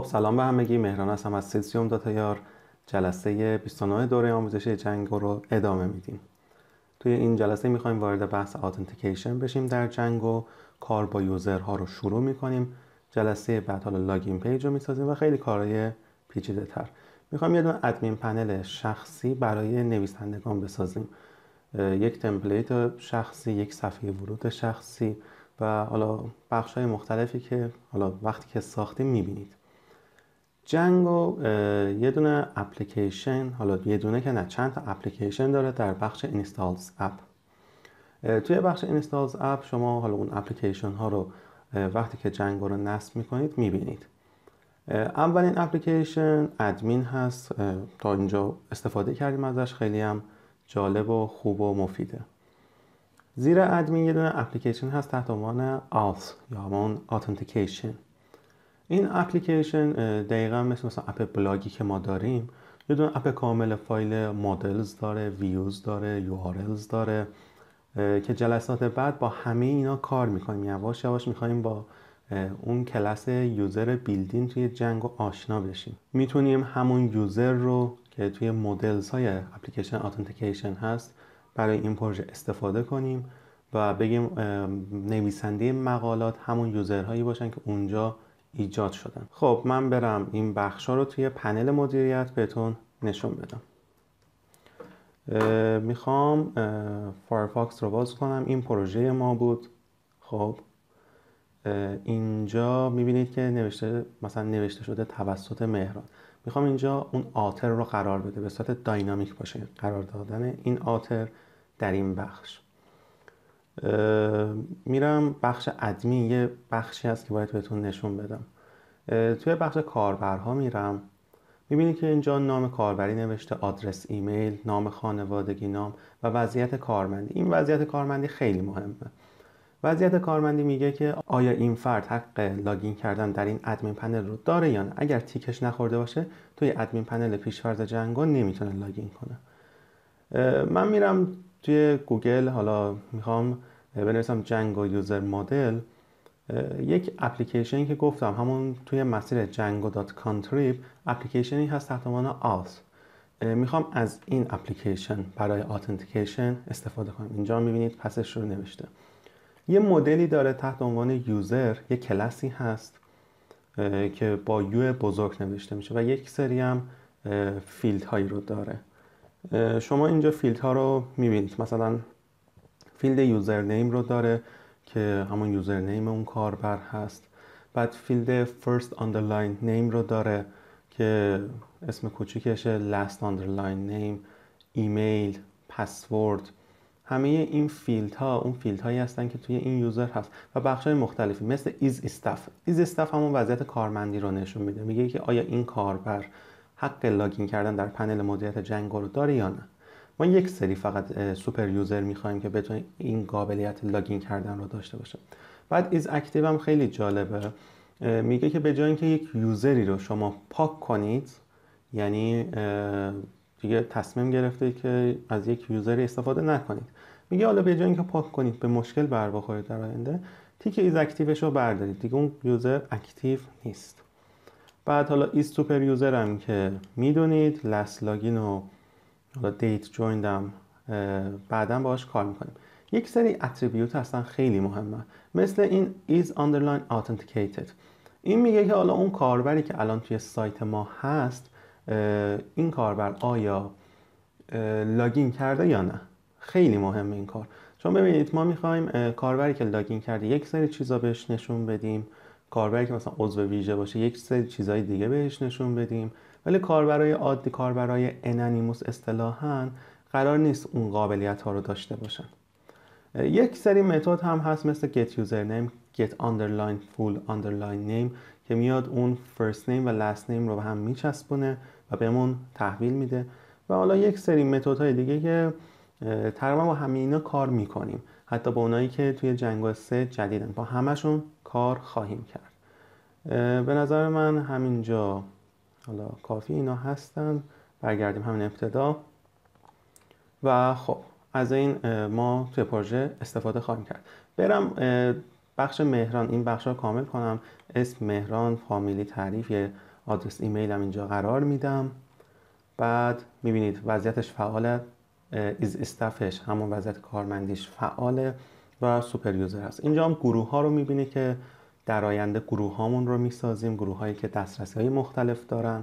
خب سلام به همگی مهران هستم از سیلسیوم یار جلسه 29 دوره آموزش جنگ رو ادامه میدیم توی این جلسه میخوایم وارد بحث آتنتیکیشن بشیم در جنگو کار با یوزرها رو شروع میکنیم جلسه بعد حالا لاگین پیج رو میسازیم و خیلی کارهای پیچیده تر میخوایم یه دونه ادمین پنل شخصی برای نویسندگان بسازیم یک تمپلیت شخصی یک صفحه ورود شخصی و حالا بخش های مختلفی که حالا وقتی که ساختیم میبینید جنگ یه دونه اپلیکیشن حالا یه دونه که نه چند تا اپلیکیشن داره در بخش اینستالز اپ توی بخش اینستالز اپ شما حالا اون اپلیکیشن ها رو وقتی که جنگ رو نصب میکنید میبینید اولین اپلیکیشن ادمین هست تا اینجا استفاده کردیم ازش خیلی هم جالب و خوب و مفیده زیر ادمین یه دونه اپلیکیشن هست تحت عنوان آث یا همون آتنتیکیشن این اپلیکیشن دقیقا مثل مثلا اپ بلاگی که ما داریم یه دونه اپ کامل فایل مدلز داره ویوز داره یو داره که جلسات بعد با همه اینا کار میکنیم یواش یواش میخوایم با اون کلاس یوزر بیلدین توی جنگ و آشنا بشیم میتونیم همون یوزر رو که توی مدلز های اپلیکیشن اتنتیکیشن هست برای این پروژه استفاده کنیم و بگیم نویسنده مقالات همون هایی باشن که اونجا ایجاد شدن خب من برم این بخش رو توی پنل مدیریت بهتون نشون بدم میخوام فایرفاکس رو باز کنم این پروژه ما بود خب اینجا میبینید که نوشته مثلا نوشته شده توسط مهران میخوام اینجا اون آتر رو قرار بده به صورت داینامیک باشه قرار دادن این آتر در این بخش میرم بخش ادمین یه بخشی هست که باید بهتون نشون بدم توی بخش کاربرها میرم میبینید که اینجا نام کاربری نوشته آدرس ایمیل نام خانوادگی نام و وضعیت کارمندی این وضعیت کارمندی خیلی مهمه وضعیت کارمندی میگه که آیا این فرد حق لاگین کردن در این ادمین پنل رو داره یا نه اگر تیکش نخورده باشه توی ادمین پنل پیشفرز جنگو نمیتونه لاگین کنه من میرم توی گوگل حالا میخوام بنویسم جنگو یوزر مدل یک اپلیکیشنی که گفتم همون توی مسیر جنگو دات کانتریب اپلیکیشنی هست تحت عنوان آس میخوام از این اپلیکیشن برای آتنتیکیشن استفاده کنم اینجا میبینید پسش رو نوشته یه مدلی داره تحت عنوان یوزر یه کلاسی هست که با یو بزرگ نوشته میشه و یک سری هم فیلد هایی رو داره شما اینجا فیلد ها رو میبینید مثلا فیلد یوزر نیم رو داره که همون یوزر نیم اون کاربر هست بعد فیلد first underline name رو داره که اسم کوچیکشه last underline name ایمیل پسورد همه این فیلد ها اون فیلد هایی هستن که توی این یوزر هست و بخش های مختلفی مثل ایز استاف ایز استاف همون وضعیت کارمندی رو نشون میده میگه که آیا این کاربر حق لاگین کردن در پنل مدیریت جنگل رو داره یا نه ما یک سری فقط سوپر یوزر میخوایم که بتونه این قابلیت لاگین کردن رو داشته باشه بعد ایز اکتیو هم خیلی جالبه میگه که به جای اینکه یک یوزری رو شما پاک کنید یعنی دیگه تصمیم گرفته که از یک یوزری استفاده نکنید میگه حالا به جای اینکه پاک کنید به مشکل بر بخورید در آینده تیک ایز اکتیوش رو بردارید دیگه اون یوزر اکتیو نیست بعد حالا ایز سوپر یوزر هم که میدونید لاس لاگین رو حالا دیت جویندم بعدا باهاش کار میکنیم یک سری اتریبیوت هستن خیلی مهمه مثل این is underline authenticated این میگه که حالا اون کاربری که الان توی سایت ما هست این کاربر آیا لاگین کرده یا نه خیلی مهمه این کار چون ببینید ما میخوایم کاربری که لاگین کرده یک سری چیزا بهش نشون بدیم کاربری که مثلا عضو ویژه باشه یک سری چیزای دیگه بهش نشون بدیم ولی کاربرای عادی کاربرای انانیموس اصطلاحا قرار نیست اون قابلیت ها رو داشته باشن یک سری متد هم هست مثل get username get underline full underline name که میاد اون first name و last name رو به هم میچسبونه و بهمون تحویل میده و حالا یک سری متد های دیگه که تقریبا با همه اینا کار میکنیم حتی با اونایی که توی جنگ سه جدیدن با همشون کار خواهیم کرد به نظر من همینجا حالا کافی اینا هستن برگردیم همین ابتدا و خب از این ما توی پروژه استفاده خواهیم کرد برم بخش مهران این بخش رو کامل کنم اسم مهران فامیلی تعریف یه آدرس ایمیل هم اینجا قرار میدم بعد میبینید وضعیتش فعاله از استفش همون وضعیت کارمندیش فعاله و سوپر یوزر هست اینجا هم گروه ها رو میبینه که در آینده گروه هامون رو میسازیم گروه هایی که دسترسی های مختلف دارن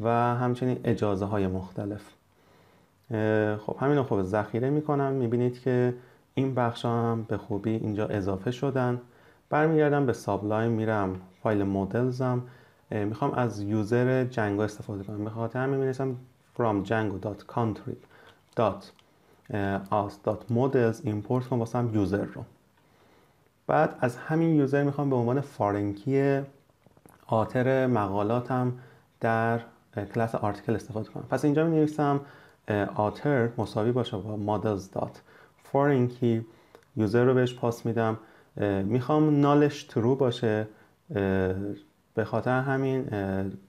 و همچنین اجازه های مختلف خب همین رو خوب ذخیره میکنم میبینید که این بخش هم به خوبی اینجا اضافه شدن برمیگردم به سابلایم میرم فایل مدلزم میخوام از یوزر جنگو استفاده کنم به خاطر همین میرسم from django.country.as.models import کنم هم یوزر رو بعد از همین یوزر میخوام به عنوان فارنکی آتر مقالاتم در کلاس آرتیکل استفاده کنم پس اینجا می نویسم آتر مساوی باشه با مادلز دات فارنکی یوزر رو بهش پاس میدم میخوام نالش ترو باشه به خاطر همین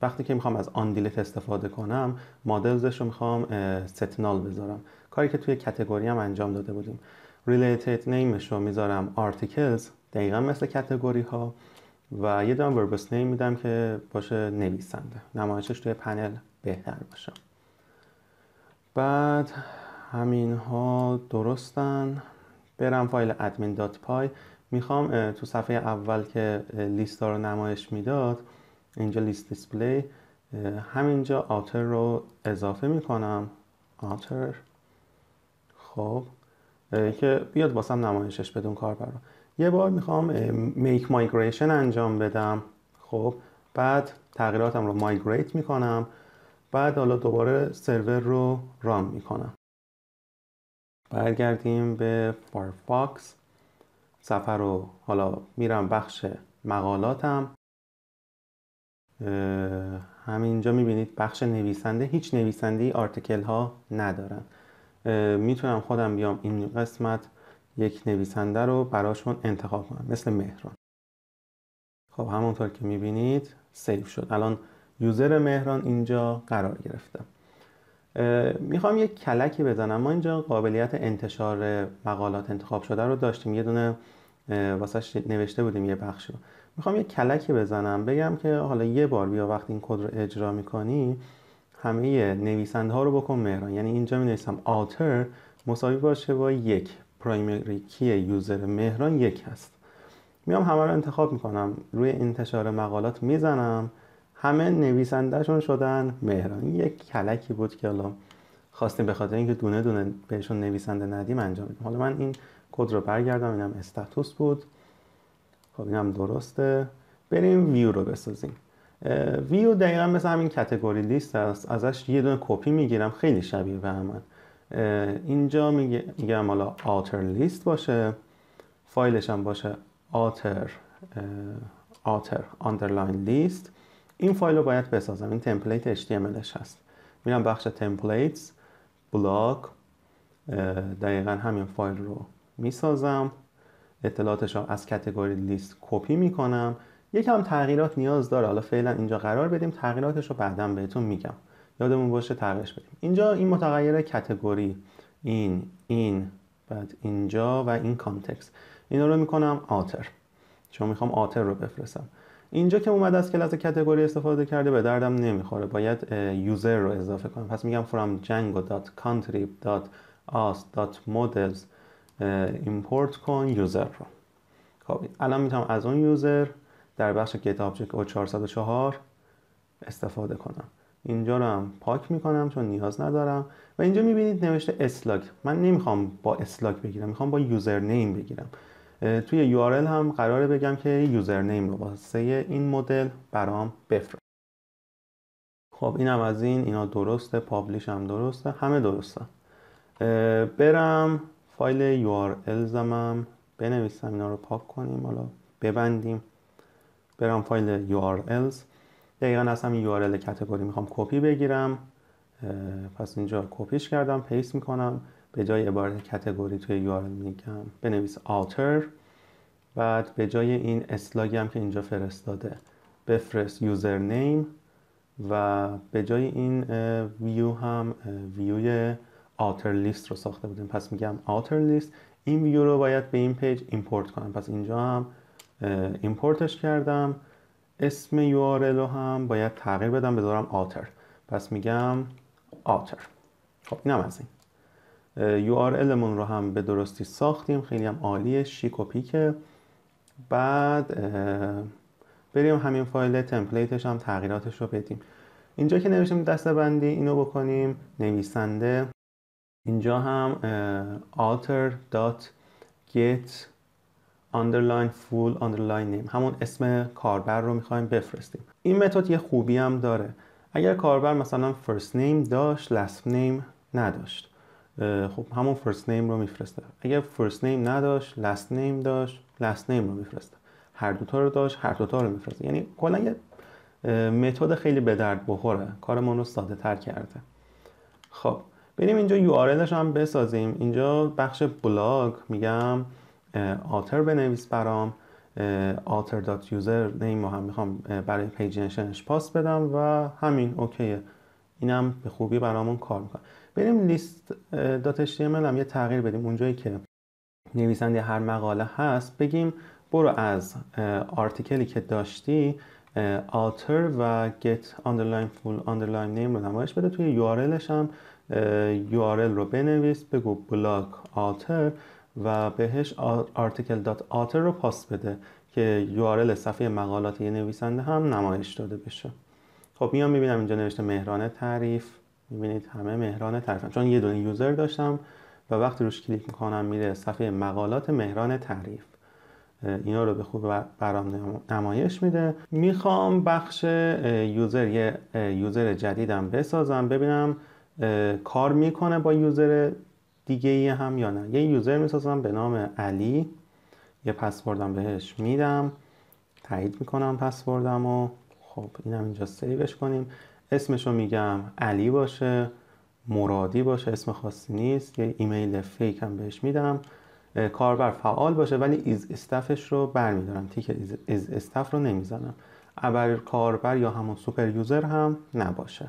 وقتی که میخوام از آن استفاده کنم مادلزش رو میخوام ست نال بذارم کاری که توی کتگوری هم انجام داده بودیم related نیمش رو میذارم articles دقیقا مثل کتگوری ها و یه دام وربس نیم میدم که باشه نویسنده نمایشش توی پنل بهتر باشه بعد همین ها درستن برم فایل admin.py میخوام تو صفحه اول که لیست ها رو نمایش میداد اینجا لیست دیسپلی همینجا آتر رو اضافه میکنم آتر خب که بیاد واسم نمایشش بدون برم. یه بار میخوام make مایگریشن انجام بدم خب بعد تغییراتم رو مایگریت میکنم بعد حالا دوباره سرور رو رام میکنم برگردیم به فایرفاکس سفر رو حالا میرم بخش مقالاتم همینجا میبینید بخش نویسنده هیچ نویسنده ای آرتیکل ها ندارن میتونم خودم بیام این قسمت یک نویسنده رو براشون انتخاب کنم مثل مهران خب همونطور که میبینید سیف شد الان یوزر مهران اینجا قرار گرفته میخوام یک کلکی بزنم ما اینجا قابلیت انتشار مقالات انتخاب شده رو داشتیم یه دونه واسه نوشته بودیم یه بخش رو میخوام یک کلکی بزنم بگم که حالا یه بار بیا وقتی این کد رو اجرا میکنی همه نویسنده ها رو بکن مهران یعنی اینجا می نویسم آتر مساوی باشه با یک پرایمری کی یوزر مهران یک هست میام همه رو انتخاب میکنم روی انتشار مقالات میزنم همه نویسندهشون شدن مهران یک کلکی بود که حالا خواستیم به خاطر اینکه دونه دونه بهشون نویسنده ندیم انجام بدیم حالا من این کد رو برگردم اینم استاتوس بود خب اینم درسته بریم ویو رو بسازیم ویو دقیقا مثل همین کتگوری لیست است ازش یه دونه کپی میگیرم خیلی شبیه به همه اینجا میگم حالا آتر لیست باشه فایلش هم باشه آتر آتر آندرلاین لیست این فایل رو باید بسازم این تمپلیت HTMLش هست میرم بخش تمپلیتس بلاک دقیقا همین فایل رو میسازم اطلاعاتش رو از کتگوری لیست کپی میکنم یکم تغییرات نیاز داره حالا فعلا اینجا قرار بدیم تغییراتش رو بعدا بهتون میگم یادمون باشه تغییرش بدیم اینجا این متغیر کتگوری این این بعد اینجا و این کانتکست اینا رو میکنم آتر چون میخوام آتر رو بفرستم اینجا که اومد از کلاس کتگوری استفاده کرده به دردم نمیخوره باید یوزر رو اضافه کنم پس میگم from مدلز import کن یوزر رو خب الان میتونم از اون یوزر در بخش کتاب چک 404 استفاده کنم اینجا رو هم پاک میکنم چون نیاز ندارم و اینجا میبینید نوشته اسلاگ من نمیخوام با اسلاگ بگیرم میخوام با یوزر نیم بگیرم توی یورل هم قراره بگم که یوزر نیم رو واسه این مدل برام بفرست خب اینم از این اینا درسته پابلیش هم درسته همه درسته برم فایل یورل زمم بنویسم اینا رو پاک کنیم حالا ببندیم برم فایل URLs دقیقا از همین URL کتگوری میخوام کپی بگیرم پس اینجا کپیش کردم پیست میکنم به جای عبارت کتگوری توی URL میگم بنویس alter. بعد به جای این اسلاگی هم که اینجا فرستاده بفرست یوزر نیم و به جای این ویو هم ویوی آتر لیست رو ساخته بودیم پس میگم آتر لیست این ویو رو باید به این پیج ایمپورت کنم پس اینجا هم ایمپورتش کردم اسم URL رو هم باید تغییر بدم بذارم آتر پس میگم آتر خب اینم از این یو مون رو هم به درستی ساختیم خیلی هم عالیه شیک و پیکه بعد بریم همین فایل تمپلیتش هم تغییراتش رو بدیم اینجا که نوشتیم دسته بندی اینو بکنیم نویسنده اینجا هم آتر underline full underline name همون اسم کاربر رو میخوایم بفرستیم این متد یه خوبی هم داره اگر کاربر مثلا first name داشت last name نداشت خب همون first name رو میفرسته اگر first name نداشت last name داشت last name رو میفرسته هر دوتا رو داشت هر دوتا رو میفرسته یعنی کلا یه متد خیلی به درد بخوره کارمون رو ساده تر کرده خب بریم اینجا URLش هم بسازیم اینجا بخش بلاگ میگم آتر بنویس برام آتر دات یوزر نیم هم میخوام برای پیج پاس بدم و همین اوکیه اینم به خوبی برامون کار میکنه بریم لیست دات هم یه تغییر بدیم اونجایی که نویسنده هر مقاله هست بگیم برو از آرتیکلی که داشتی آتر و get underline full underline name رو نمایش بده توی URLش هم URL رو بنویس بگو بلاک آتر و بهش article.author رو پاس بده که URL صفحه مقالات یه نویسنده هم نمایش داده بشه خب میام میبینم اینجا نوشته مهران تعریف میبینید همه مهران هم. چون یه دونه یوزر داشتم و وقتی روش کلیک میکنم میره صفحه مقالات مهران تعریف اینا رو به خوب برام نمایش میده میخوام بخش یوزر یه یوزر جدیدم بسازم ببینم کار میکنه با یوزر دیگه ای هم یا نه یه یوزر میسازم به نام علی یه پسوردم بهش میدم تایید میکنم پسوردم و خب اینم اینجا سیوش کنیم اسمشو میگم علی باشه مرادی باشه اسم خاصی نیست یه ایمیل فیک هم بهش میدم کاربر فعال باشه ولی ایز استفش رو برمیدارم تیک ایز استف رو نمیزنم ابر کاربر یا همون سوپر یوزر هم نباشه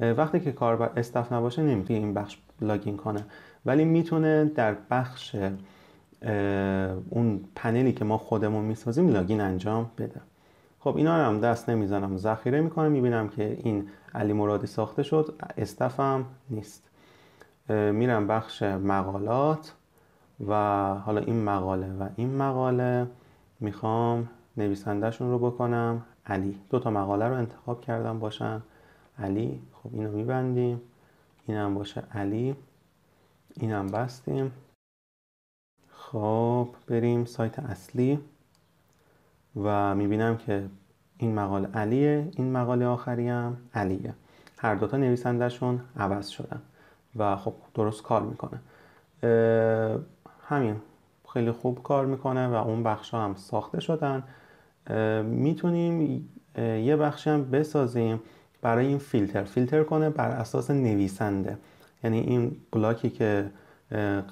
وقتی که کاربر استف نباشه نمیتونه این بخش لاگین کنه ولی میتونه در بخش اون پنلی که ما خودمون میسازیم لاگین انجام بده خب اینا هم دست نمیزنم ذخیره میکنم میبینم که این علی مرادی ساخته شد استفم نیست میرم بخش مقالات و حالا این مقاله و این مقاله میخوام نویسندهشون رو بکنم علی دو تا مقاله رو انتخاب کردم باشن علی خب اینو میبندیم اینم باشه علی اینم بستیم خب بریم سایت اصلی و میبینم که این مقاله علیه این مقاله آخری هم علیه هر دوتا نویسندهشون عوض شدن و خب درست کار میکنه همین خیلی خوب کار میکنه و اون بخش هم ساخته شدن میتونیم یه بخشی هم بسازیم برای این فیلتر فیلتر کنه بر اساس نویسنده یعنی این بلاکی که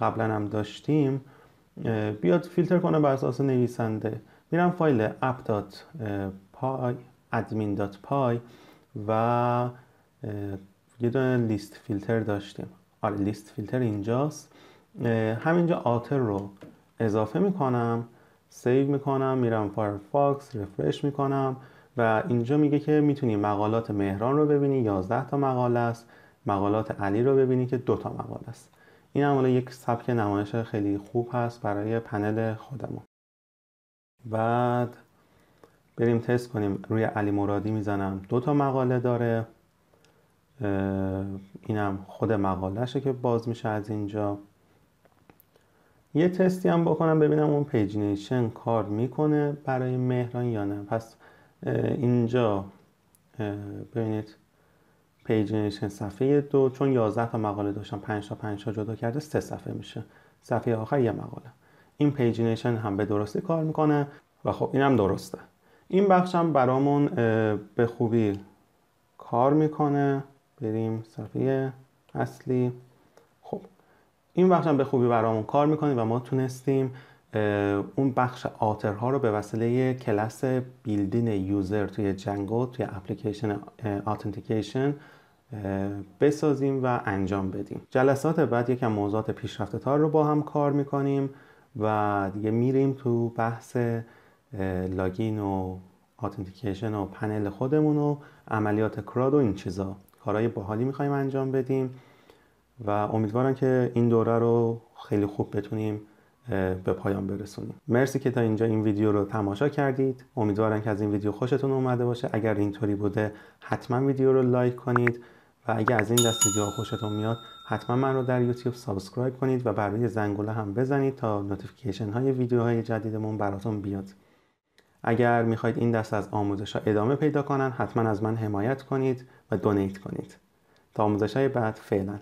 قبلا هم داشتیم بیاد فیلتر کنه بر اساس نویسنده میرم فایل app.py admin.py و یه دونه لیست فیلتر داشتیم آره لیست فیلتر اینجاست همینجا آتر رو اضافه میکنم سیو میکنم میرم فایرفاکس رفرش میکنم و اینجا میگه که میتونی مقالات مهران رو ببینی 11 تا مقاله است مقالات علی رو ببینی که دو تا مقاله است این هم یک سبک نمایش خیلی خوب هست برای پنل خودمون بعد بریم تست کنیم روی علی مرادی میزنم دو تا مقاله داره اینم خود مقالهشه که باز میشه از اینجا یه تستی هم بکنم ببینم اون پیج کار میکنه برای مهران یا نه پس اینجا ببینید پیج صفحه دو چون 11 تا مقاله داشتم 5 تا 5 تا جدا کرده سه صفحه میشه صفحه آخر یه مقاله این پیجینیشن هم به درستی کار میکنه و خب اینم درسته این بخش هم برامون به خوبی کار میکنه بریم صفحه اصلی خب این بخش هم به خوبی برامون کار میکنه و ما تونستیم اون بخش آترها رو به وسیله کلاس بیلدین یوزر توی جنگو توی اپلیکیشن آتنتیکیشن بسازیم و انجام بدیم جلسات بعد یکم موضوعات پیشرفته تار رو با هم کار میکنیم و دیگه میریم تو بحث لاگین و آتنتیکیشن و پنل خودمون و عملیات کراد و این چیزا کارهای باحالی میخوایم انجام بدیم و امیدوارم که این دوره رو خیلی خوب بتونیم به پایان برسونیم مرسی که تا اینجا این ویدیو رو تماشا کردید امیدوارم که از این ویدیو خوشتون اومده باشه اگر اینطوری بوده حتما ویدیو رو لایک کنید و اگر از این دست ویدیوها خوشتون میاد حتما من رو در یوتیوب سابسکرایب کنید و برای زنگوله هم بزنید تا نوتیفیکیشن های ویدیوهای جدیدمون براتون بیاد اگر میخواید این دست از آموزش ادامه پیدا کنن حتما از من حمایت کنید و دونیت کنید تا آموزش های بعد فعلا